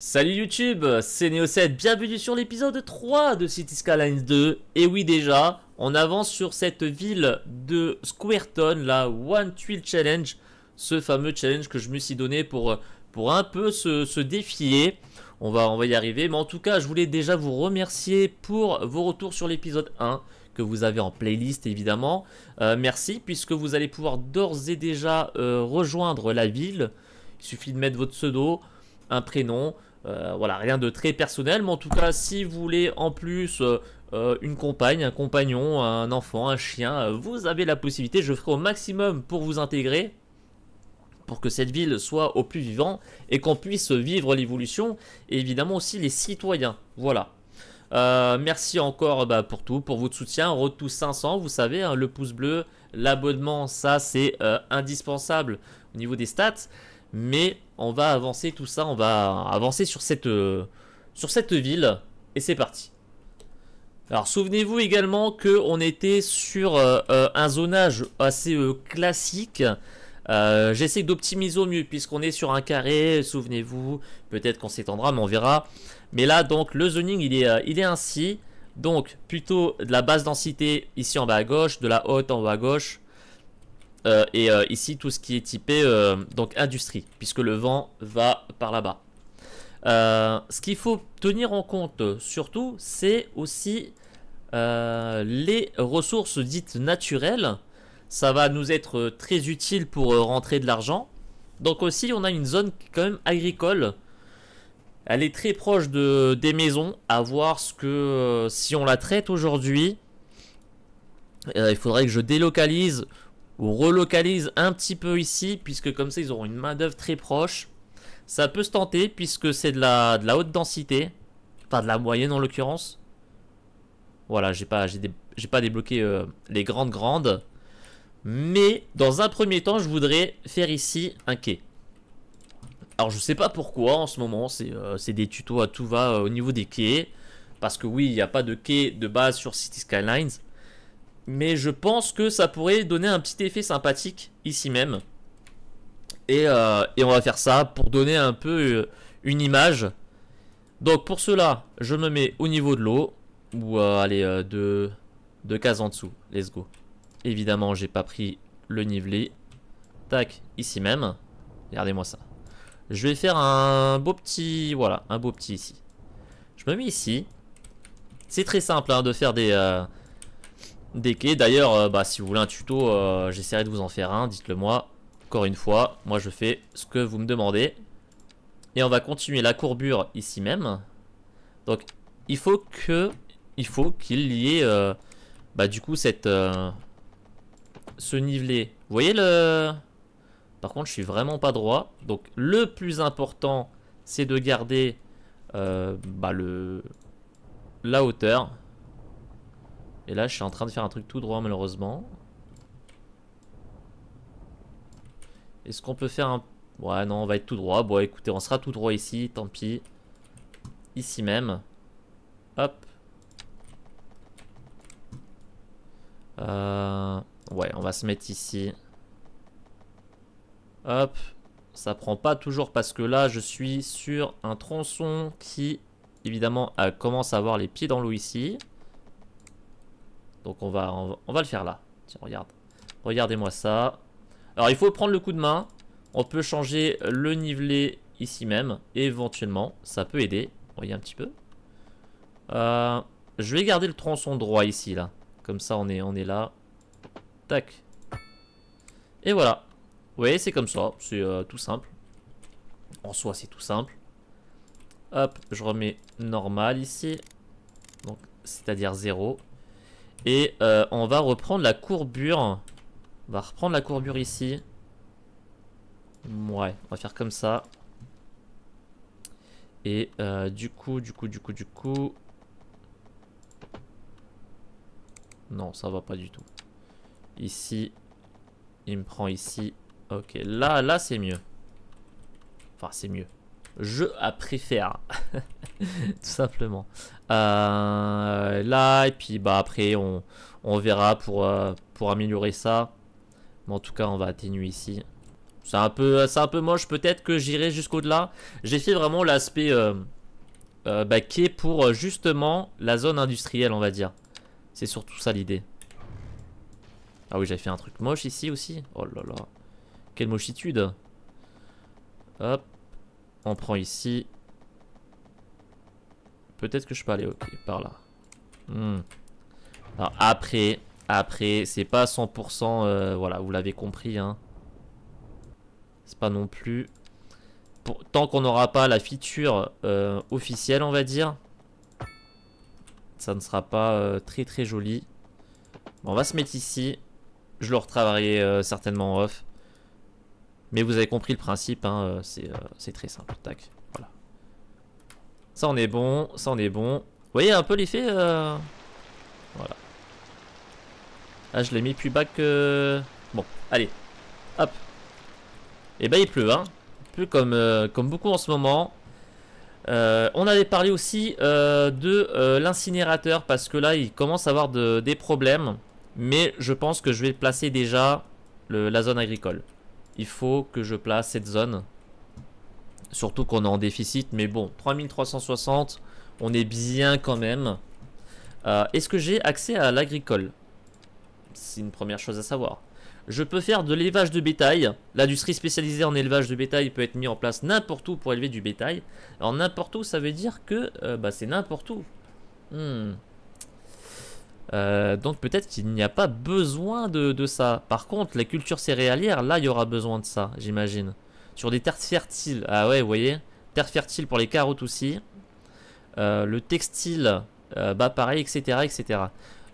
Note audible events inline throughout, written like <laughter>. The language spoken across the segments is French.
Salut YouTube, c'est Neo7, bienvenue sur l'épisode 3 de City Skylines 2. Et oui déjà, on avance sur cette ville de Squareton, la One Twill Challenge, ce fameux challenge que je me suis donné pour, pour un peu se, défier. On va, y arriver, mais en tout cas, je voulais déjà vous remercier pour vos retours sur l'épisode 1 que vous avez en playlist évidemment. Euh, merci, puisque vous allez pouvoir d'ores et déjà euh, rejoindre la ville. Il suffit de mettre votre pseudo, un prénom, euh, voilà, rien de très personnel, mais en tout cas, si vous voulez en plus euh, euh, une compagne, un compagnon, un enfant, un chien, vous avez la possibilité, je ferai au maximum pour vous intégrer, pour que cette ville soit au plus vivant et qu'on puisse vivre l'évolution et évidemment aussi les citoyens. Voilà. merci encore bah, pour tout, pour votre soutien. Retour 500, vous savez, hein, le pouce bleu, l'abonnement, ça c'est indispensable au niveau des stats. Mais on va avancer tout ça, on va avancer sur cette, euh, sur cette ville. Et c'est parti. Alors souvenez-vous également qu'on était sur euh, euh, un zonage assez classique. J'essaie d'optimiser au mieux puisqu'on est sur un carré, souvenez-vous, peut-être qu'on s'étendra mais on verra. Mais là donc le zoning il est, il est ainsi, donc plutôt de la basse densité ici en bas à gauche, de la haute en bas à gauche, euh, et euh, ici, tout ce qui est typé euh, donc industrie, puisque le vent va par là-bas. ce qu'il faut tenir en compte surtout, c'est aussi les ressources dites naturelles. Ça va nous être très utile pour rentrer de l'argent. Donc aussi, on a une zone quand même agricole. Elle est très proche de, des maisons, à voir ce que si on la traite aujourd'hui, il faudrait que je délocalise ou relocalise un petit peu ici, puisque comme ça ils auront une main d'œuvre très proche. Ça peut se tenter, puisque c'est de la, de la haute densité, pas de la moyenne en l'occurrence. Voilà, j'ai pas, j'ai pas débloqué euh, les grandes grandes. Mais dans un premier temps, je voudrais faire ici un quai. Alors je sais pas pourquoi en ce moment, c'est euh, des tutos à tout va euh, au niveau des quais. Parce que oui, il n'y a pas de quai de base sur City Skylines. Mais je pense que ça pourrait donner un petit effet sympathique ici même. Et, euh, et on va faire ça pour donner un peu euh, une image. Donc pour cela, je me mets au niveau de l'eau. Ou euh, allez, de deux, cases en dessous. Let's go. Évidemment, j'ai pas pris le nivelé. Tac, ici même. Regardez-moi ça. Je vais faire un beau petit... Voilà, un beau petit ici. Je me mets ici. C'est très simple hein, de faire des, D'ailleurs, euh, bah, si vous voulez un tuto, euh, j'essaierai de vous en faire un. Dites-le moi. Encore une fois, moi je fais ce que vous me demandez. Et on va continuer la courbure ici même. Donc, il faut que, il faut qu'il y ait, euh, bah, du coup, cette, ce nivelé. Vous voyez le... Par contre, je suis vraiment pas droit. Donc, le plus important, c'est de garder bah, le, la hauteur. Et là, je suis en train de faire un truc tout droit, malheureusement. Est-ce qu'on peut faire un... Ouais, non, on va être tout droit. Bon, écoutez, on sera tout droit ici, tant pis. Ici même. Hop. Euh, ouais, on va se mettre ici. Hop. Ça prend pas toujours parce que là, je suis sur un tronçon qui, évidemment, commence à avoir les pieds dans l'eau ici. Donc on va, on le faire là. Tiens, regarde. Regardez-moi ça. Alors il faut prendre le coup de main. On peut changer le nivelé ici même. Éventuellement, ça peut aider. Voyez un petit peu. Euh, je vais garder le tronçon droit ici là. Comme ça on est, on est là. Tac. Et voilà. Vous voyez, c'est comme ça. C'est euh, tout simple. En soi, c'est tout simple. Hop, je remets normal ici. Donc, c'est-à-dire 0. Et euh, on va reprendre la courbure. On va reprendre la courbure ici. Ouais, on va faire comme ça. Et euh, du coup, du coup, du coup, du coup... Non, ça va pas du tout. Ici. Il me prend ici. Ok, là, là c'est mieux. Enfin, c'est mieux je préfère. <laughs> Tout simplement. Euh, là, et puis bah après, on, verra pour, euh, pour améliorer ça. Mais en tout cas, on va atténuer ici. C'est un, peu, un peu moche, peut-être que j'irai jusqu'au-delà. J'ai fait vraiment l'aspect euh, bah, qui est pour justement la zone industrielle, on va dire. C'est surtout ça l'idée. Ah oui, j'avais fait un truc moche ici aussi. Oh là là. Quelle mochitude. Hop. On prend ici. Peut-être que je peux aller, ok, par là. Hmm. après, après, c'est pas 100%, euh, voilà, vous l'avez compris. Hein. C'est pas non plus... tant qu'on n'aura pas la feature euh, officielle, on va dire, ça ne sera pas euh, très très joli. on va se mettre ici. Je le retravaillerai certainement en off. Mais vous avez compris le principe, hein, euh, euh, c'est très simple. Tac, voilà. Ça en est bon, ça en est bon. Vous voyez un peu l'effet euh, Voilà. Ah, je l'ai mis plus bas que... Bon, allez. Hop. Et eh ben il pleut, hein. Il pleut comme, comme beaucoup en ce moment. on avait parlé aussi de l'incinérateur parce que là il commence à avoir des problèmes. Mais je pense que je vais placer déjà la zone agricole il faut que je place cette zone. Surtout qu'on est en déficit, mais bon, 3360, on est bien quand même. Euh, est-ce que j'ai accès à l'agricole C'est une première chose à savoir. Je peux faire de l'élevage de bétail. L'industrie spécialisée en élevage de bétail peut être mise en place n'importe où pour élever du bétail. Alors n'importe où, ça veut dire que euh, bah, c'est n'importe où. Hmm. Euh, donc peut-être qu'il n'y a pas besoin de, ça. Par contre, la culture céréalière là, il y aura besoin de ça, j'imagine. Sur des terres fertiles. Ah ouais, vous voyez Terre fertile pour les carottes aussi. Euh, le textile, euh, bah pareil, etc., etc.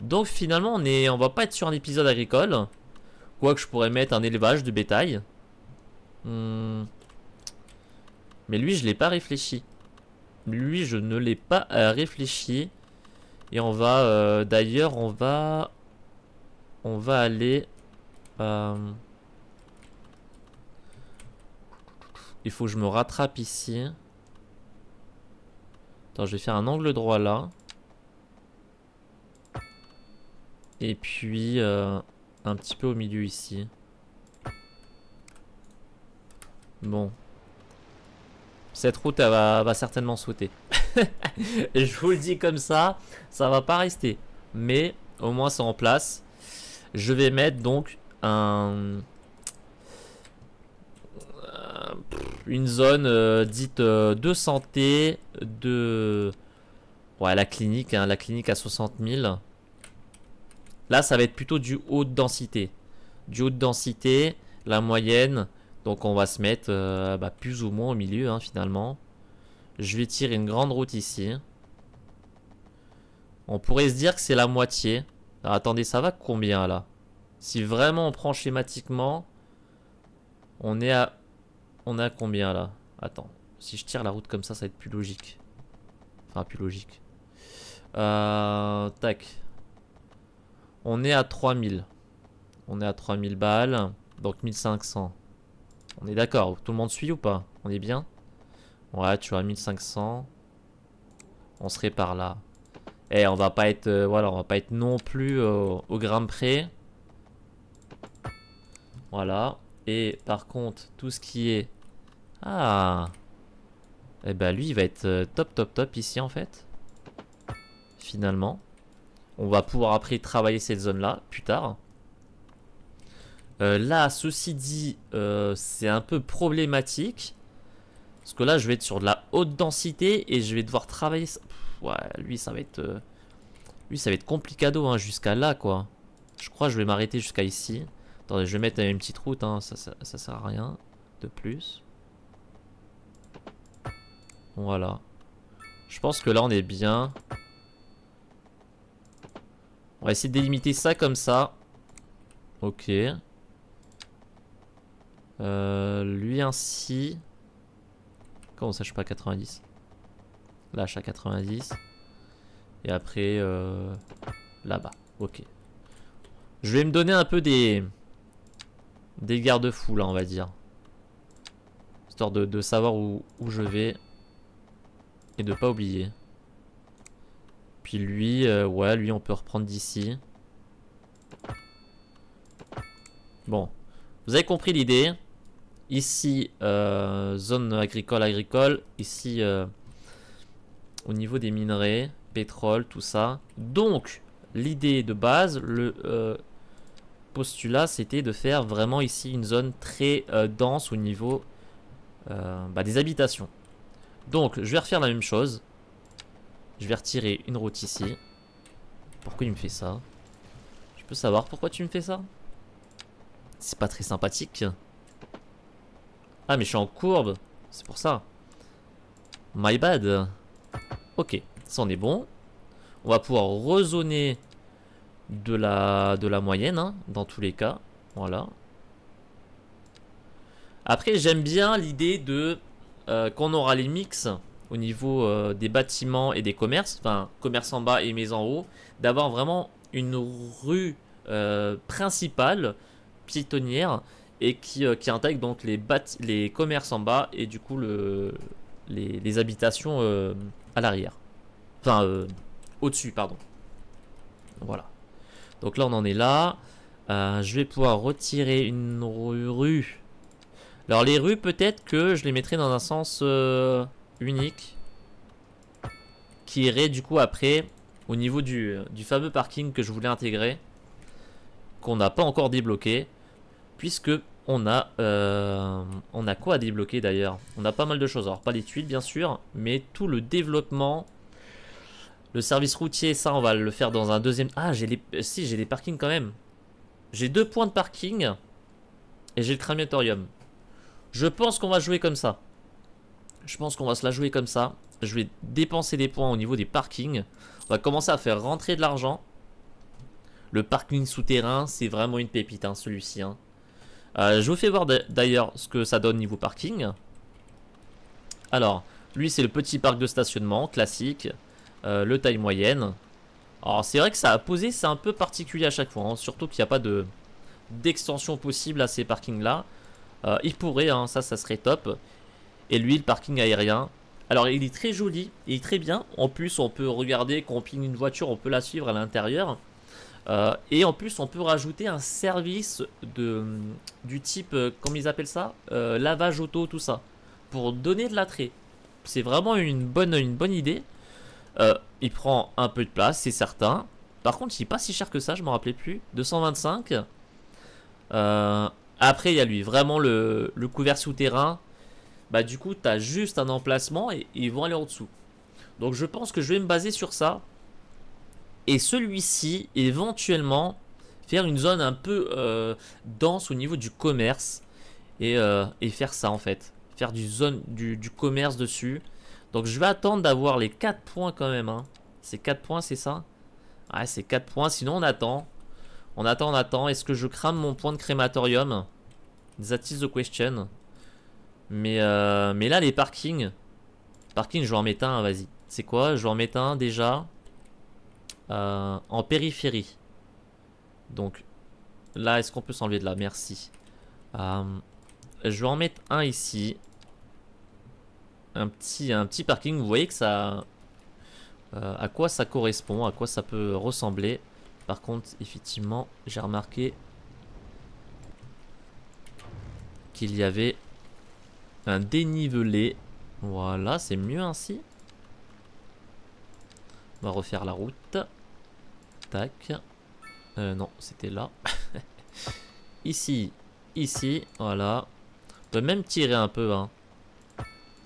Donc finalement, on on va pas être sur un épisode agricole. Quoique je pourrais mettre un élevage de bétail. Hmm. Mais lui, je l'ai pas réfléchi. Lui, je ne l'ai pas réfléchi. Et on va, euh, d'ailleurs, on va, on va aller. Euh, il faut que je me rattrape ici. Attends, je vais faire un angle droit là. Et puis euh, un petit peu au milieu ici. Bon. Cette route, elle va, va certainement sauter. <laughs> <laughs> je vous le dis comme ça, ça va pas rester. Mais au moins c'est en place. Je vais mettre donc un... Euh, une zone euh, dite euh, de santé, de... Ouais, la clinique, hein, la clinique à 60 000. Là, ça va être plutôt du haut de densité. Du haut de densité, la moyenne. Donc on va se mettre bah, plus ou moins au milieu hein, finalement. Je vais tirer une grande route ici. On pourrait se dire que c'est la moitié. attendez, ça va combien là Si vraiment on prend schématiquement, on est à... On est à combien là Attends, si je tire la route comme ça, ça va être plus logique. Enfin, plus logique. Euh, tac. On est à 3000. On est à 3000 balles. Donc 1500. On est d'accord. Tout le monde suit ou pas On est bien Ouais, tu vois, 1500. On serait par là. Et eh, on va pas être, euh, voilà, on va pas être non plus au grand près. Voilà. Et par contre, tout ce qui est... Ah Et eh ben lui, il va être euh, top, top, top ici, en fait. Finalement. On va pouvoir après travailler cette zone-là, plus tard. Euh, là, ceci dit, c'est un peu problématique. Parce que là, je vais être sur de la haute densité et je vais devoir travailler... ouais, lui, ça va être... Euh, lui, ça va être complicado hein, jusqu'à là, quoi. Je crois que je vais m'arrêter jusqu'à ici. Attendez, je vais mettre une petite route, hein, ça, sert à rien de plus. Voilà. Je pense que là, on est bien. On va essayer de délimiter ça comme ça. Ok. Euh, lui ainsi. On ça, je suis pas à 90 Là, je suis à 90. Et après, euh, là-bas. Ok. Je vais me donner un peu des, des garde-fous, là, on va dire. Histoire de, savoir où, je vais. Et de pas oublier. Puis lui, euh, ouais, lui, on peut reprendre d'ici. Bon. Vous avez compris l'idée. Ici, euh, zone agricole, agricole. Ici, euh, au niveau des minerais, pétrole, tout ça. Donc, l'idée de base, le euh, postulat, c'était de faire vraiment ici une zone très dense au niveau bah, des habitations. Donc, je vais refaire la même chose. Je vais retirer une route ici. Pourquoi il me fait ça Je peux savoir pourquoi tu me fais ça C'est pas très sympathique. Ah mais je suis en courbe, c'est pour ça. My bad. Ok, ça est bon. On va pouvoir rezonner de la, de la moyenne, hein, dans tous les cas. Voilà. Après, j'aime bien l'idée de euh, qu'on aura les mix au niveau euh, des bâtiments et des commerces, enfin commerce en bas et maison en haut, d'avoir vraiment une rue euh, principale, piétonnière, et qui, euh, qui intègre donc les, les commerces en bas et du coup le, les, habitations euh, à l'arrière. Enfin, euh, au-dessus, pardon. Voilà. Donc là, on en est là. je vais pouvoir retirer une rue. Alors les rues, peut-être que je les mettrai dans un sens unique. Qui irait du coup après au niveau du, du fameux parking que je voulais intégrer. Qu'on n'a pas encore débloqué puisque on a, euh, on a quoi à débloquer d'ailleurs On a pas mal de choses, alors pas les tuiles bien sûr, mais tout le développement, le service routier, ça on va le faire dans un deuxième... Ah, j'ai les... si j'ai les parkings quand même. J'ai deux points de parking et j'ai le cramatorium Je pense qu'on va jouer comme ça. Je pense qu'on va se la jouer comme ça. Je vais dépenser des points au niveau des parkings. On va commencer à faire rentrer de l'argent. Le parking souterrain, c'est vraiment une pépite, hein, celui-ci. Hein. Euh, je vous fais voir d'ailleurs ce que ça donne niveau parking. Alors, lui c'est le petit parc de stationnement classique, euh, le taille moyenne. Alors c'est vrai que ça a posé, c'est un peu particulier à chaque fois, hein. surtout qu'il n'y a pas de d'extension possible à ces parkings là. Euh, il pourrait, hein, ça ça serait top. Et lui le parking aérien. Alors il est très joli, il est très bien. En plus on peut regarder qu'on on une voiture, on peut la suivre à l'intérieur. Euh, et en plus, on peut rajouter un service de, du type, euh, comment ils appellent ça euh, Lavage auto, tout ça. Pour donner de l'attrait. C'est vraiment une bonne, une bonne idée. il prend un peu de place, c'est certain. Par contre, il pas si cher que ça, je m'en rappelais plus. 225. après, il y a lui, vraiment le, couvert souterrain. Bah, du coup, tu as juste un emplacement et ils vont aller en dessous. Donc, je pense que je vais me baser sur ça et celui-ci éventuellement faire une zone un peu euh, dense au niveau du commerce et, euh, et, faire ça en fait faire du zone du, commerce dessus donc je vais attendre d'avoir les 4 points quand même hein. c'est 4 points c'est ça ouais c'est 4 points sinon on attend on attend on attend est-ce que je crame mon point de crématorium that is the question mais, euh, mais là les parkings parking je vais en mettre un vas-y c'est quoi je vais en mettre un déjà euh, en périphérie. Donc là, est-ce qu'on peut s'enlever de là Merci. Euh, je vais en mettre un ici. Un petit, un petit parking. Vous voyez que ça... Euh, à quoi ça correspond, à quoi ça peut ressembler. Par contre, effectivement, j'ai remarqué qu'il y avait un dénivelé. Voilà, c'est mieux ainsi va refaire la route. Tac. Euh, non, c'était là. <laughs> ici, ici, voilà. On peut même tirer un peu. Hein.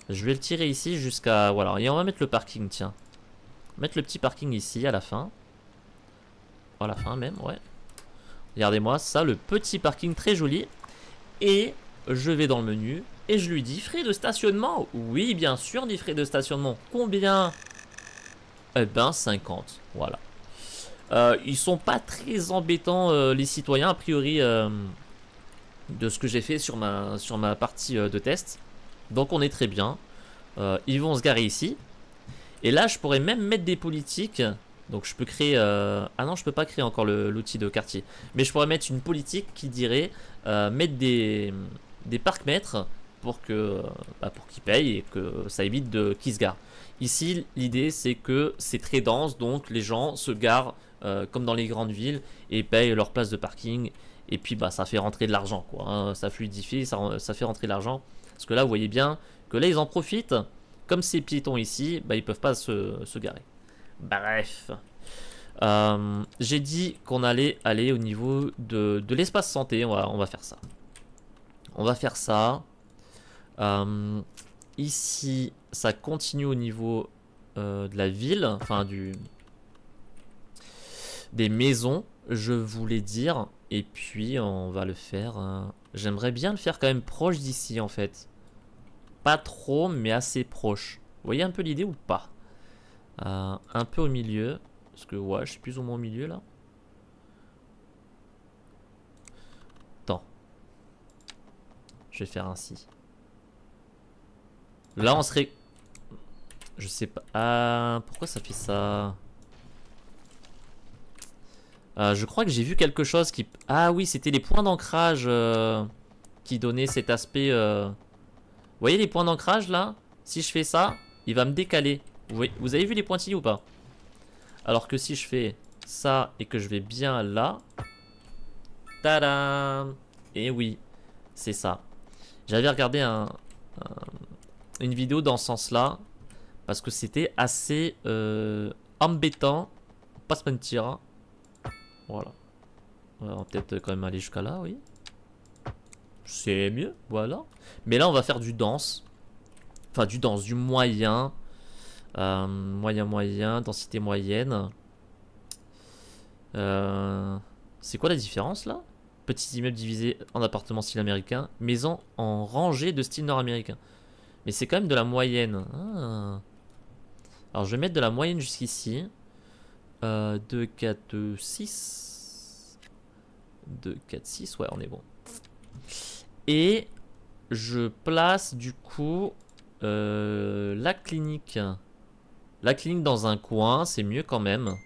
Je vais le tirer ici jusqu'à... Voilà, et on va mettre le parking, tiens. Mettre le petit parking ici à la fin. À la fin même, ouais. Regardez-moi ça, le petit parking très joli. Et je vais dans le menu et je lui dis frais de stationnement. Oui, bien sûr, dit frais de stationnement. Combien eh ben 50, voilà. Euh, ils sont pas très embêtants euh, les citoyens a priori euh, de ce que j'ai fait sur ma, sur ma partie de test. Donc on est très bien. ils vont se garer ici. Et là je pourrais même mettre des politiques. Donc je peux créer... Ah non je peux pas créer encore l'outil de quartier. Mais je pourrais mettre une politique qui dirait mettre des, des parcs mètres pour que euh, bah, pour qu'ils payent et que ça évite de qu'ils se garent. Ici, l'idée c'est que c'est très dense, donc les gens se garent euh, comme dans les grandes villes et payent leur place de parking. Et puis bah ça fait rentrer de l'argent quoi, hein. ça fluidifie, ça, fait rentrer de l'argent. Parce que là vous voyez bien que là ils en profitent. Comme ces piétons ici, bah, ils peuvent pas se, garer. Bref. Euh, j'ai dit qu'on allait aller au niveau de, l'espace santé, on on va faire ça. On va faire ça. Euh, ici, ça continue au niveau euh, de la ville, enfin du des maisons, je voulais dire. Et puis, on va le faire. Euh, j'aimerais bien le faire quand même proche d'ici, en fait. Pas trop, mais assez proche. Vous voyez un peu l'idée ou pas Un peu au milieu. Parce que, ouais, je suis plus ou moins au milieu, là. Attends. Je vais faire ainsi. Là, on serait... Je sais pas... Ah, pourquoi ça fait ça ah, Je crois que j'ai vu quelque chose qui... Ah oui, c'était les points d'ancrage euh, qui donnaient cet aspect... Euh. Vous voyez les points d'ancrage, là Si je fais ça, il va me décaler. Vous, avez vu les pointillés ou pas Alors que si je fais ça et que je vais bien là... Tadam Et oui, c'est ça. J'avais regardé un une vidéo dans ce sens-là. Parce que c'était assez euh, embêtant. Pas se mentir. Hein. Voilà. On va peut-être quand même aller jusqu'à là, oui. C'est mieux, voilà. Mais là, on va faire du danse. Enfin, du danse, du moyen. Euh, moyen, moyen, densité moyenne. Euh, c'est quoi la différence, là Petits immeubles divisés en appartements style américain. Maison en rangée de style nord-américain. Mais c'est quand même de la moyenne. Hein. Alors je vais mettre de la moyenne jusqu'ici. 2, 4, 6. 2, 4, 6. Ouais, on est bon. Et je place du coup euh, la clinique. La clinique dans un coin, c'est mieux quand même.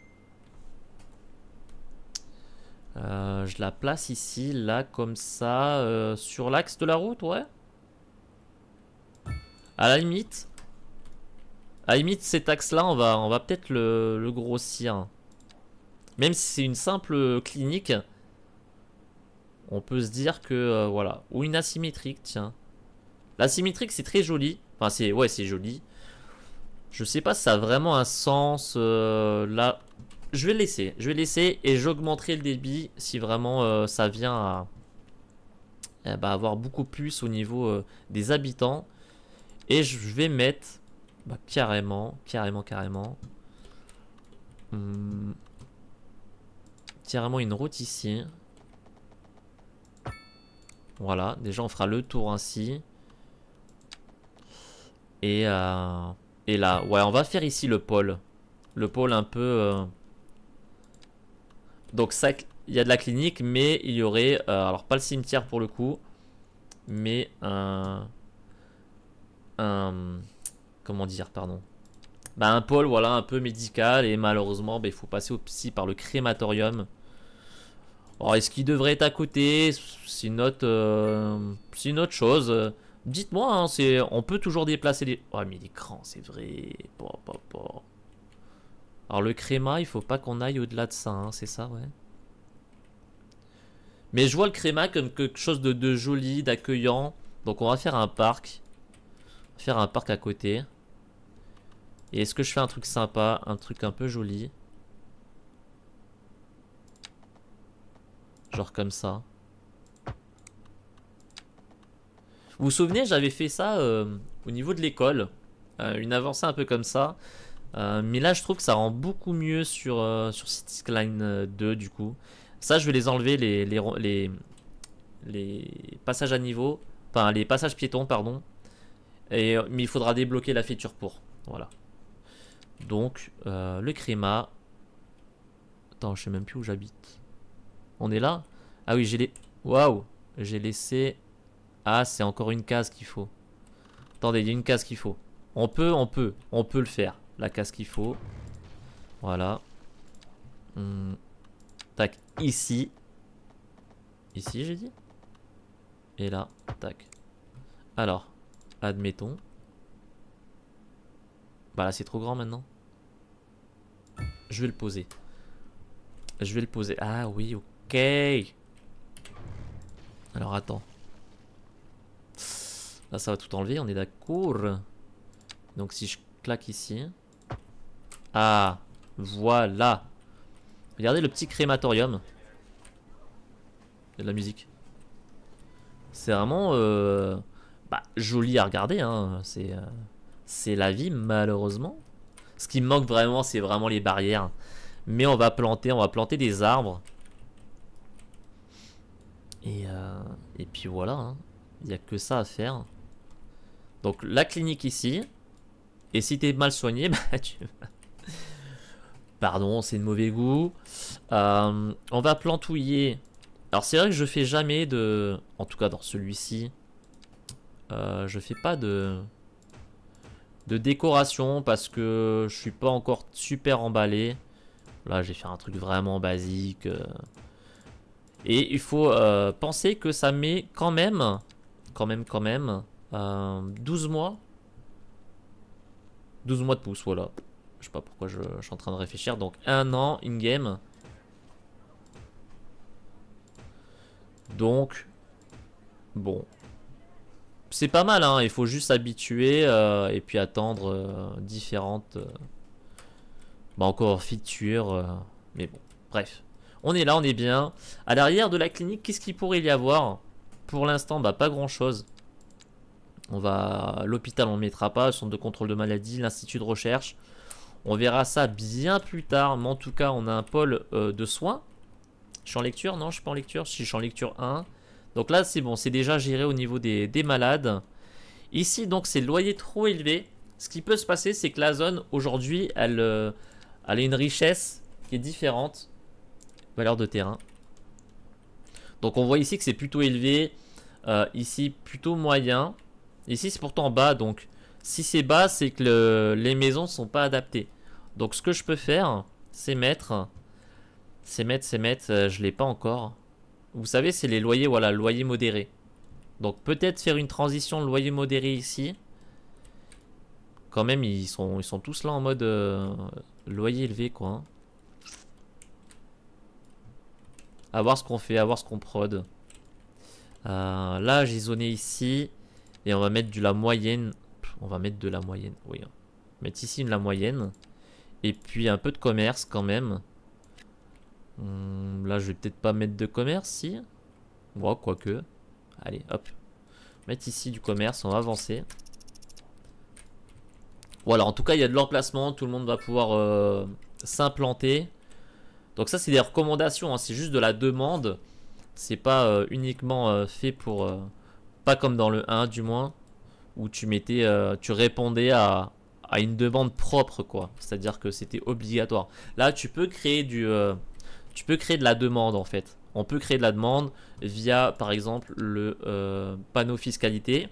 Euh, je la place ici, là, comme ça, euh, sur l'axe de la route, ouais. À la limite, à la limite cet axe là on va, on va peut-être le, grossir. Même si c'est une simple clinique, on peut se dire que euh, voilà, ou une asymétrique, tiens. L'asymétrique c'est très joli, enfin c'est ouais c'est joli. Je sais pas si ça a vraiment un sens euh, là. Je vais laisser, je vais laisser et j'augmenterai le débit si vraiment euh, ça vient à eh ben, avoir beaucoup plus au niveau des habitants. Et je vais mettre bah, carrément, carrément, carrément. Hmm, carrément une route ici. Voilà, déjà on fera le tour ainsi. Et, euh, et là, ouais, on va faire ici le pôle. Le pôle un peu... Euh, donc ça, il y a de la clinique, mais il y aurait... Euh, alors pas le cimetière pour le coup, mais un comment dire, pardon, bah, un pôle voilà un peu médical et malheureusement bah, il faut passer aussi par le crématorium. Alors est-ce qu'il devrait être à côté C'est une autre, euh, c'est une autre chose. Dites-moi, hein, c'est, on peut toujours déplacer les. Oh mais l'écran, c'est vrai. Alors le créma, il faut pas qu'on aille au-delà de ça, hein, c'est ça, ouais. Mais je vois le créma comme quelque chose de joli, d'accueillant. Donc on va faire un parc faire un parc à côté. Et est-ce que je fais un truc sympa, un truc un peu joli Genre comme ça. Vous vous souvenez, j'avais fait ça euh, au niveau de l'école. Euh, une avancée un peu comme ça. Euh, mais là, je trouve que ça rend beaucoup mieux sur, sur Skylines 2 du coup. Ça, je vais les enlever, les, les, les passages à niveau. Enfin, les passages piétons, pardon. Euh, mais il faudra débloquer la feature pour. Voilà. Donc, euh, le créma. Attends, je sais même plus où j'habite. On est là Ah oui, j'ai les... Waouh J'ai laissé... Ah, c'est encore une case qu'il faut. Attendez, il y a une case qu'il faut. On peut, on peut. On peut le faire. La case qu'il faut. Voilà. Hmm. Tac, ici. Ici, j'ai dit. Et là, tac. Alors. Admettons. Bah là c'est trop grand maintenant. Je vais le poser. Je vais le poser. Ah oui, ok. Alors attends. Là ça va tout enlever, on est d'accord. Donc si je claque ici. Ah, voilà. Regardez le petit crématorium. Il y a de la musique. C'est vraiment... Euh, bah, joli à regarder, hein. c'est euh, la vie malheureusement. Ce qui manque vraiment, c'est vraiment les barrières. Mais on va planter, on va planter des arbres. Et, euh, et puis voilà, hein. il n'y a que ça à faire. Donc la clinique ici. Et si t'es mal soigné, <laughs> bah tu... Pardon, c'est de mauvais goût. Euh, on va plantouiller. Alors c'est vrai que je fais jamais de... En tout cas dans celui-ci. Euh, je fais pas de de décoration parce que je suis pas encore super emballé. Là, j'ai fait un truc vraiment basique. Euh. Et il faut euh, penser que ça met quand même, quand même, quand même, 12 mois. 12 mois de pouce, voilà. Je sais pas pourquoi je, je suis en train de réfléchir. Donc, un an in-game. Donc, bon, c'est pas mal, hein. il faut juste s'habituer euh, et puis attendre euh, différentes... Euh, bah encore features, mais bon, bref. On est là, on est bien. À l'arrière de la clinique, qu'est-ce qu'il pourrait y avoir Pour l'instant, bah pas grand-chose. On va... L'hôpital, on ne mettra pas, le centre de contrôle de maladie, l'institut de recherche. On verra ça bien plus tard, mais en tout cas, on a un pôle de soins. Je suis en lecture Non, je suis pas en lecture. Si, je suis en lecture 1. Donc là, c'est bon, c'est déjà géré au niveau des, malades. Ici, donc, c'est le loyer trop élevé. Ce qui peut se passer, c'est que la zone, aujourd'hui, elle, euh, a une richesse qui est différente. Valeur de terrain. Donc on voit ici que c'est plutôt élevé. Euh, ici, plutôt moyen. Ici, c'est pourtant bas. Donc, si c'est bas, c'est que les maisons ne sont pas adaptées. Donc, ce que je peux faire, c'est mettre... C'est mettre, c'est mettre... Euh, je l'ai pas encore vous savez, c'est les loyers, voilà, loyer modéré. Donc peut-être faire une transition loyer modéré ici. Quand même, ils sont, ils sont tous là en mode euh, loyer élevé, quoi. A hein. voir ce qu'on fait, à voir ce qu'on prod. Euh, là, j'ai zoné ici. Et on va mettre de la moyenne. On va mettre de la moyenne, oui. Hein. Mettre ici de la moyenne. Et puis un peu de commerce quand même. Hmm, là, je vais peut-être pas mettre de commerce, si. Bon, quoique. Allez, hop. Mettre ici du commerce, on va avancer. Voilà, en tout cas, il y a de l'emplacement, tout le monde va pouvoir euh, s'implanter. Donc ça, c'est des recommandations, hein, c'est juste de la demande. C'est pas euh, uniquement euh, fait pour... pas comme dans le 1, du moins, où tu mettais, tu répondais à, à, une demande propre, quoi. C'est-à-dire que c'était obligatoire. Là, tu peux créer du tu peux créer de la demande en fait. On peut créer de la demande via par exemple le euh, panneau fiscalité.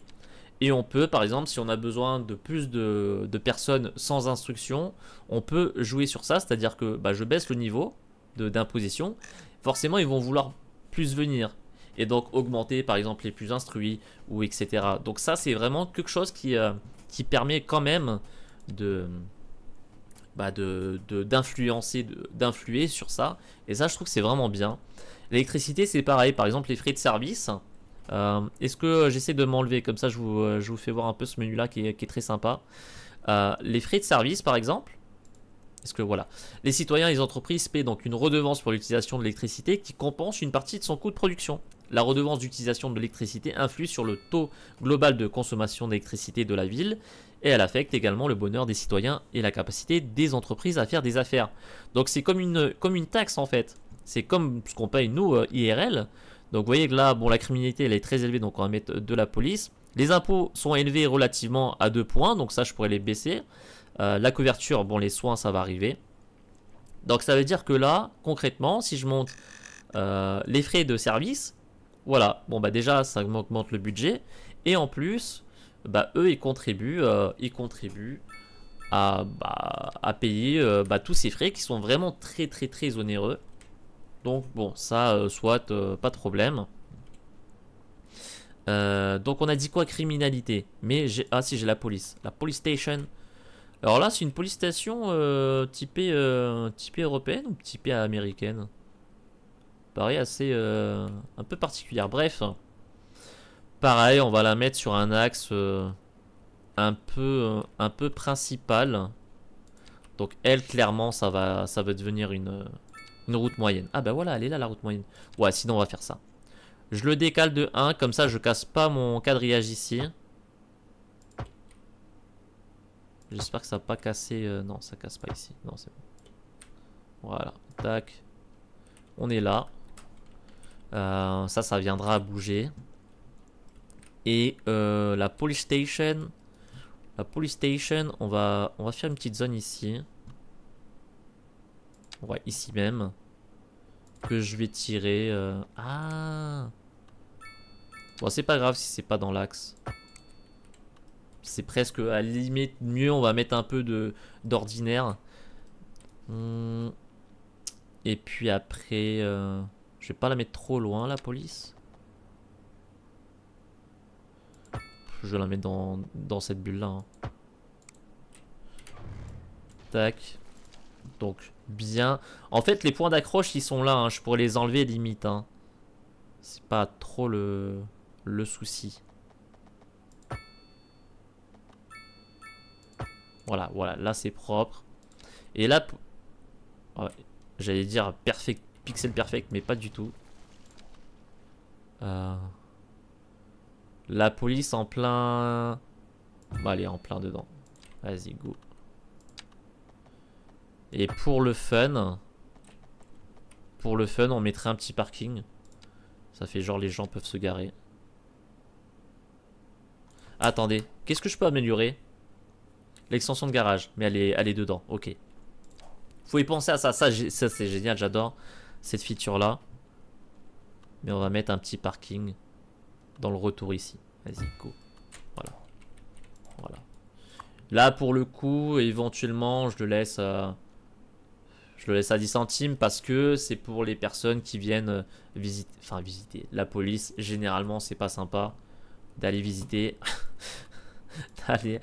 Et on peut, par exemple, si on a besoin de plus de, personnes sans instruction, on peut jouer sur ça, c'est-à-dire que bah, je baisse le niveau d'imposition. Forcément, ils vont vouloir plus venir et donc augmenter par exemple les plus instruits ou etc. Donc ça c'est vraiment quelque chose qui, euh, qui permet quand même de, bah, de, d'influencer, d'influer sur ça. Et ça, je trouve que c'est vraiment bien. L'électricité, c'est pareil. Par exemple, les frais de service. Euh, est-ce que j'essaie de m'enlever Comme ça, euh, je vous, fais voir un peu ce menu-là qui, est, très sympa. Euh, les frais de service, par exemple. Est-ce que voilà. Les citoyens et les entreprises paient donc une redevance pour l'utilisation de l'électricité qui compense une partie de son coût de production. La redevance d'utilisation de l'électricité influe sur le taux global de consommation d'électricité de la ville et elle affecte également le bonheur des citoyens et la capacité des entreprises à faire des affaires. Donc c'est comme une, comme taxe en fait. C'est comme ce qu'on paye nous euh, IRL. Donc vous voyez que là, bon, la criminalité elle est très élevée, donc on va mettre de la police. Les impôts sont élevés relativement à deux points, donc ça je pourrais les baisser. Euh, la couverture, bon, les soins, ça va arriver. Donc ça veut dire que là, concrètement, si je monte euh, les frais de service, voilà, bon bah déjà ça augmente le budget. Et en plus, bah, eux, ils contribuent, euh, ils bah, à, payer euh, bah, tous ces frais qui sont vraiment très, très, très onéreux. Donc, bon, ça, euh, soit, pas de problème. donc, on a dit quoi Criminalité. Mais j'ai... Ah, si, j'ai la police. La police station. Alors là, c'est une police station typée, typée européenne ou typée américaine Pareil, assez... un peu particulière. Bref... Pareil, on va la mettre sur un axe euh, un peu, euh, un peu principal. Donc elle, clairement, ça va, ça va devenir une, route moyenne. Ah ben voilà, elle est là la route moyenne. Ouais, sinon on va faire ça. Je le décale de 1, comme ça je casse pas mon quadrillage ici. J'espère que ça va pas casser... Euh, non, ça casse pas ici. Non, c'est bon. Voilà, tac. On est là. ça, ça viendra bouger. Et euh, la police station. La police station, on va, on va faire une petite zone ici. Ouais, ici même. Que je vais tirer. Euh, ah Bon, c'est pas grave si c'est pas dans l'axe. C'est presque à la limite mieux. On va mettre un peu de d'ordinaire. Hmm. Et puis après, euh, je vais pas la mettre trop loin la police. je la mets dans, cette bulle là. Hein. Tac. Donc bien. En fait les points d'accroche ils sont là, hein. je pourrais les enlever limite. Hein. C'est pas trop le, le souci. Voilà, voilà, là c'est propre. Et là, ah j'allais dire pixel perfect, mais pas du tout. Euh... La police en plein... Bah allez, en plein dedans. Vas-y, go. Et pour le fun... Pour le fun, on mettrait un petit parking. Ça fait genre les gens peuvent se garer. Attendez, qu'est-ce que je peux améliorer L'extension de garage, mais elle est, dedans, ok. Faut y penser à ça, ça, ça c'est génial, j'adore cette feature là. Mais on va mettre un petit parking dans le retour ici. Vas-y, go. Voilà. Voilà. Là, pour le coup, éventuellement, je le laisse à, je le laisse à 10 centimes parce que c'est pour les personnes qui viennent euh, visiter, enfin visiter la police. Généralement, c'est pas sympa d'aller visiter, <laughs>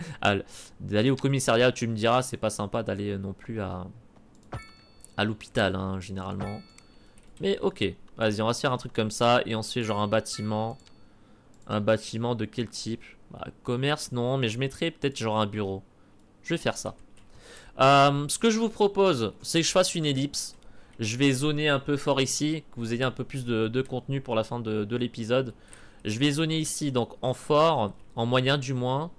d'aller, au commissariat. Tu me diras, c'est pas sympa d'aller euh, non plus à, à l'hôpital, hein, généralement. Mais ok, vas-y, on va se faire un truc comme ça et on se fait genre un bâtiment. Un bâtiment de quel type bah, Commerce, non, mais je mettrai peut-être genre un bureau. Je vais faire ça. Euh, ce que je vous propose, c'est que je fasse une ellipse. Je vais zoner un peu fort ici, que vous ayez un peu plus de, contenu pour la fin de, l'épisode. Je vais zoner ici, donc en fort, en moyen du moins.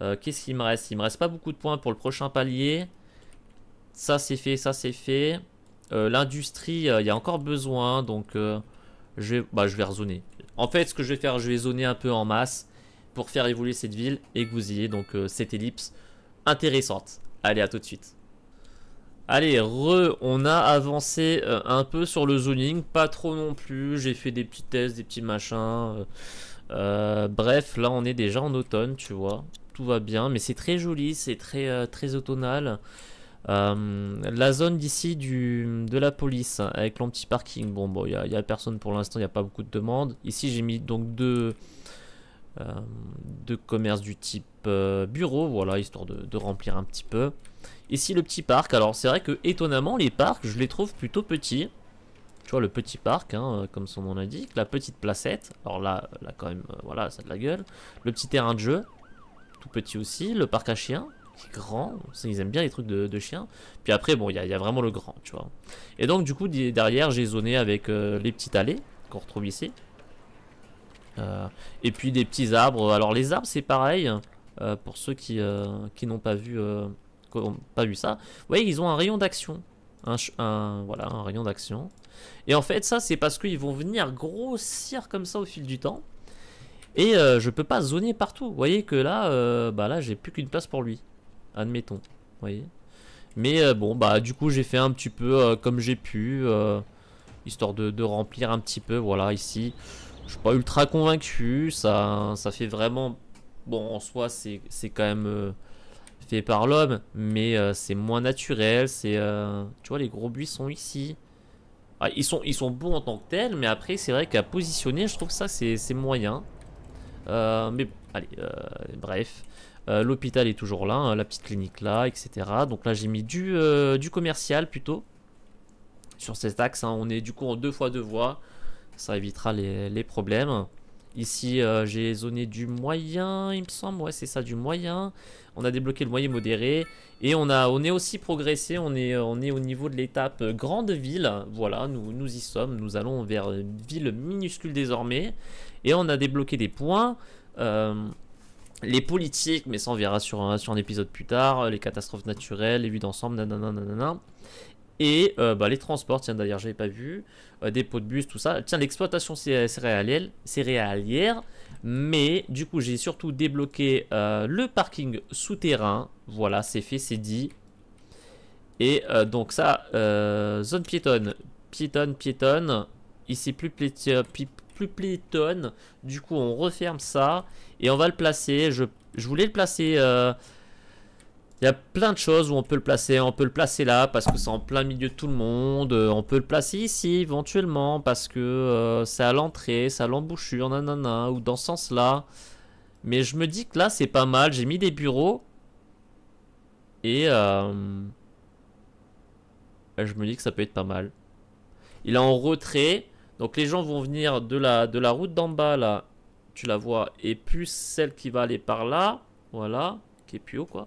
Euh, qu'est-ce qu'il me reste Il me reste pas beaucoup de points pour le prochain palier. Ça c'est fait, ça c'est fait. Euh, l'industrie, il y a encore besoin, donc je, vais, bah, je vais en fait, ce que je vais faire, je vais zoner un peu en masse pour faire évoluer cette ville et que vous ayez donc euh, cette ellipse intéressante. Allez, à tout de suite. Allez, re, on a avancé euh, un peu sur le zoning, pas trop non plus, j'ai fait des petits tests, des petits machins. Euh, bref, là on est déjà en automne, tu vois, tout va bien, mais c'est très joli, c'est très, très automnal. Euh, la zone d'ici de la police hein, avec mon petit parking, bon, bon, il n'y a, personne pour l'instant, il n'y a pas beaucoup de demandes. Ici, j'ai mis donc deux, euh, deux commerces du type euh, bureau, voilà, histoire de, remplir un petit peu. Ici, le petit parc. Alors, c'est vrai que étonnamment, les parcs, je les trouve plutôt petits. Tu vois, le petit parc, hein, comme son nom l'indique, la petite placette. Alors là, là quand même, voilà, ça a de la gueule. Le petit terrain de jeu, tout petit aussi. Le parc à chiens, grand. Ils aiment bien les trucs de, de chien. Puis après, bon, il y, a vraiment le grand, tu vois. Et donc, du coup, derrière, j'ai zoné avec euh, les petites allées qu'on retrouve ici. Euh, et puis des petits arbres. Alors, les arbres, c'est pareil. Euh, pour ceux qui, n'ont pas vu, pas vu ça. Vous voyez, ils ont un rayon d'action. voilà, un rayon d'action. Et en fait, ça, c'est parce qu'ils vont venir grossir comme ça au fil du temps. Et je peux pas zoner partout. Vous voyez que là, bah là j'ai plus qu'une place pour lui admettons. voyez Mais euh, bon, bah du coup, j'ai fait un petit peu euh, comme j'ai pu, euh, histoire de, remplir un petit peu. Voilà, ici, je suis pas ultra convaincu. Ça, ça fait vraiment. Bon, en soi, c'est quand même fait par l'homme, mais c'est moins naturel. C'est, tu vois, les gros buissons sont ici. Ah, ils sont, ils sont bons en tant que tels, mais après, c'est vrai qu'à positionner, je trouve ça c'est moyen. mais bon, allez, bref. Euh, l'hôpital est toujours là, hein, la petite clinique là, etc. Donc là j'ai mis euh, du, commercial plutôt sur cet axe. Hein. On est du coup en deux fois deux voies, ça évitera les, problèmes. Ici euh, j'ai zoné du moyen, il me semble, ouais c'est ça du moyen. On a débloqué le moyen modéré et on, a, on est aussi progressé, on est, on est au niveau de l'étape grande ville. Voilà, nous, nous y sommes, nous allons vers une ville minuscule désormais et on a débloqué des points. Euh, les politiques, mais ça on verra sur un, épisode plus tard, euh, les catastrophes naturelles, les vues d'ensemble, nanana, Et euh, bah, les transports, tiens d'ailleurs n'avais pas vu, euh, des pots de bus, tout ça. Tiens, l'exploitation céréalière, céréalière, mais du coup j'ai surtout débloqué le parking souterrain. Voilà, c'est fait, c'est dit. Et donc ça, zone piétonne, piétonne, piétonne. Ici plus, plus Playton. Du coup, on referme ça et on va le placer. Je, voulais le placer... Euh, il y a plein de choses où on peut le placer. On peut le placer là parce que c'est en plein milieu de tout le monde. Euh, on peut le placer ici éventuellement parce que euh, c'est à l'entrée, c'est à l'embouchure, nanana, ou dans ce sens-là. Mais je me dis que là, c'est pas mal. J'ai mis des bureaux. Et... je me dis que ça peut être pas mal. Il est en retrait. Donc les gens vont venir de la, de la route d'en bas là, tu la vois, et plus celle qui va aller par là, voilà, qui est plus haut quoi.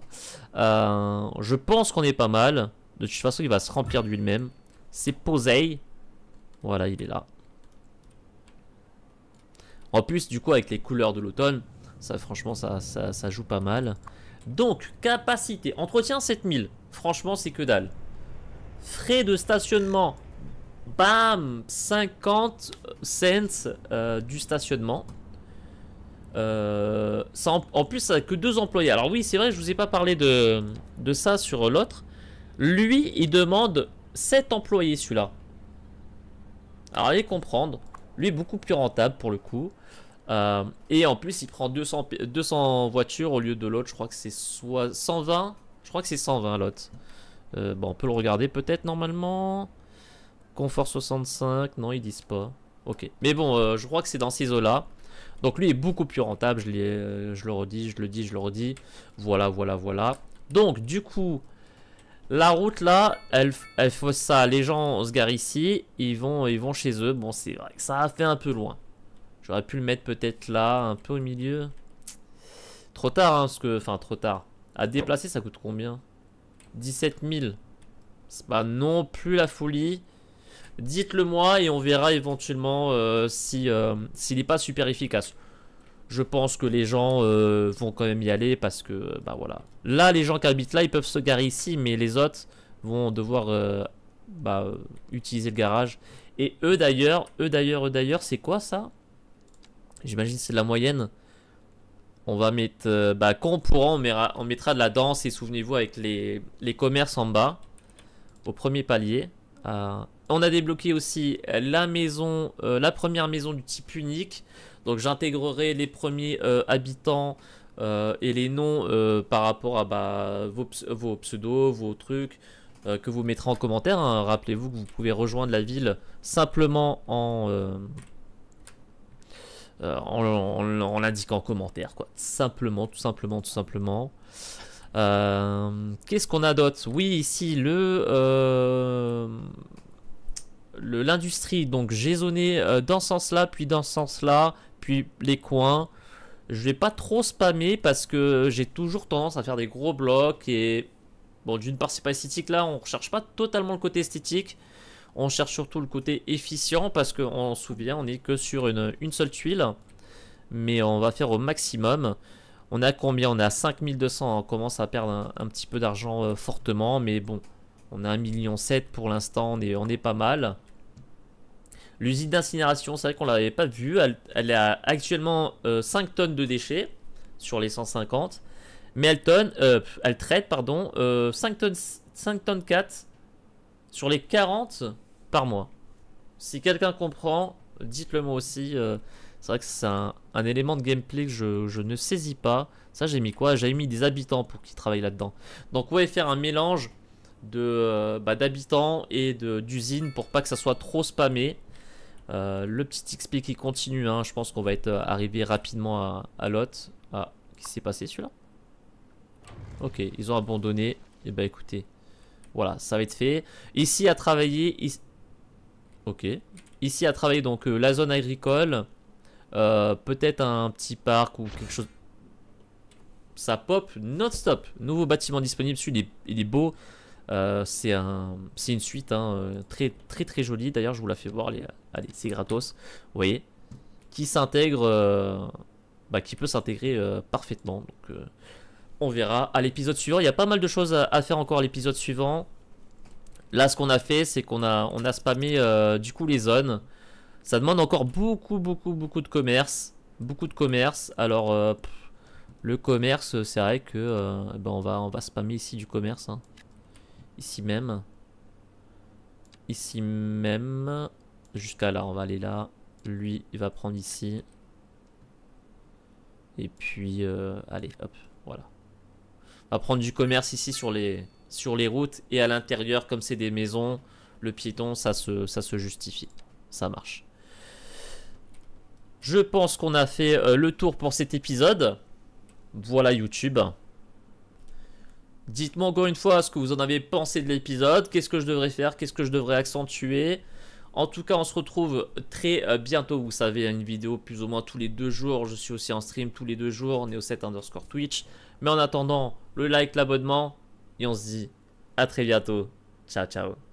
Euh, je pense qu'on est pas mal. De toute façon, il va se remplir d'huile même. C'est Posey. Voilà, il est là. En plus, du coup, avec les couleurs de l'automne, ça franchement, ça, ça, ça, joue pas mal. Donc, capacité, entretien 7000. Franchement, c'est que dalle. Frais de stationnement, Bam 50 cents euh, du stationnement. Euh, en, plus, ça n'a que deux employés. Alors oui, c'est vrai, je vous ai pas parlé de, ça sur l'autre. Lui, il demande 7 employés, celui-là. Alors, allez comprendre. Lui est beaucoup plus rentable, pour le coup. Euh, et en plus, il prend 200, 200 voitures au lieu de l'autre. Je crois que c'est 120. Je crois que c'est 120, l'autre. bon, on peut le regarder peut-être, normalement. Confort 65, non ils disent pas. Ok, mais bon, euh, je crois que c'est dans ces eaux-là. Donc lui est beaucoup plus rentable, euh, je, le redis, je le dis, je le redis. Voilà, voilà, voilà. Donc du coup, la route là, elle, elle faut ça. Les gens se garent ici, ils vont, ils vont chez eux. Bon, c'est vrai que ça a fait un peu loin. J'aurais pu le mettre peut-être là, un peu au milieu. Trop tard, hein, que... Enfin, trop tard. À déplacer, ça coûte combien 17 000. C'est pas non plus la folie. Dites-le moi et on verra éventuellement euh, si euh, s'il n'est pas super efficace. Je pense que les gens euh, vont quand même y aller parce que, bah voilà. Là, les gens qui habitent là, ils peuvent se garer ici, mais les autres vont devoir bah, utiliser le garage. Et eux d'ailleurs, eux d'ailleurs, eux d'ailleurs, c'est quoi ça J'imagine c'est de la moyenne. On va mettre, bah quand on pourra, on, mettra, de la danse et souvenez-vous avec les, les commerces en bas, au premier palier. On a débloqué aussi euh, la maison, euh, la première maison du type unique. Donc j'intégrerai les premiers euh, habitants et les noms par rapport à bah, vos, pseudos, vos trucs que vous mettrez en commentaire. Hein. Rappelez-vous que vous pouvez rejoindre la ville simplement en... en, l'indiquant en commentaire, quoi. Simplement, tout simplement, tout simplement. Qu'est-ce qu'on a d'autre Oui, ici, le l'industrie donc j'ai zoné euh, dans ce sens là puis dans ce sens là puis les coins je vais pas trop spammer parce que j'ai toujours tendance à faire des gros blocs et bon d'une part c'est pas esthétique là on recherche pas totalement le côté esthétique on cherche surtout le côté efficient parce qu'on se souvient on n'est que sur une, seule tuile mais on va faire au maximum on a combien on a 5200 on commence à perdre un, petit peu d'argent euh, fortement mais bon on a 1,7 million pour l'instant on on est pas mal L'usine d'incinération, c'est vrai qu'on ne l'avait pas vue. Elle, a actuellement 5 euh, tonnes de déchets sur les 150. Mais elle, tonne, euh, elle traite pardon, 5, euh, tonnes, 5 tonnes 4 sur les 40 par mois. Si quelqu'un comprend, dites-le moi aussi. c'est vrai que c'est un, élément de gameplay que je, ne saisis pas. Ça, j'ai mis quoi J'ai mis des habitants pour qu'ils travaillent là-dedans. Donc, vous pouvez faire un mélange de bah, d'habitants et d'usines pour pas que ça soit trop spammé. Euh, le petit XP qui continue, hein, je pense qu'on va être euh, arrivé rapidement à, à Ah, qu'est-ce qui s'est passé celui-là Ok, ils ont abandonné. Et eh bah ben, écoutez, voilà, ça va être fait. Ici à travailler, ok, ici à travailler donc euh, la zone agricole, peut-être un petit parc ou quelque chose. Ça pop non-stop. Nouveau bâtiment disponible, celui là il est beau. Euh, c'est un, une suite hein, euh, très très très jolie. D'ailleurs, je vous la fais voir. allez, c'est gratos. Vous voyez, qui s'intègre, euh, bah, qui peut s'intégrer parfaitement. Donc, on verra à l'épisode suivant. Il y a pas mal de choses à, faire encore à l'épisode suivant. Là, ce qu'on a fait, c'est qu'on a on a spammé du coup les zones. Ça demande encore beaucoup beaucoup beaucoup de commerce, beaucoup de commerce. Alors le commerce, c'est vrai que eh ben, on va on va spammer ici du commerce. Hein. Ici même. Ici même. Jusqu'à là, on va aller là. Lui, il va prendre ici. Et puis, euh, allez, hop, voilà. On va prendre du commerce ici sur les, sur les routes. Et à l'intérieur, comme c'est des maisons, le piéton, ça se, ça se justifie. Ça marche. Je pense qu'on a fait euh, le tour pour cet épisode. Voilà YouTube. Dites-moi encore une fois ce que vous en avez pensé de l'épisode, qu'est-ce que je devrais faire, qu'est-ce que je devrais accentuer. En tout cas, on se retrouve très euh, bientôt, vous savez, une vidéo plus ou moins tous les deux jours. Je suis aussi en stream tous les deux jours, on est au 7 underscore Twitch. Mais en attendant, le like, l'abonnement, et on se dit à très bientôt. Ciao, ciao.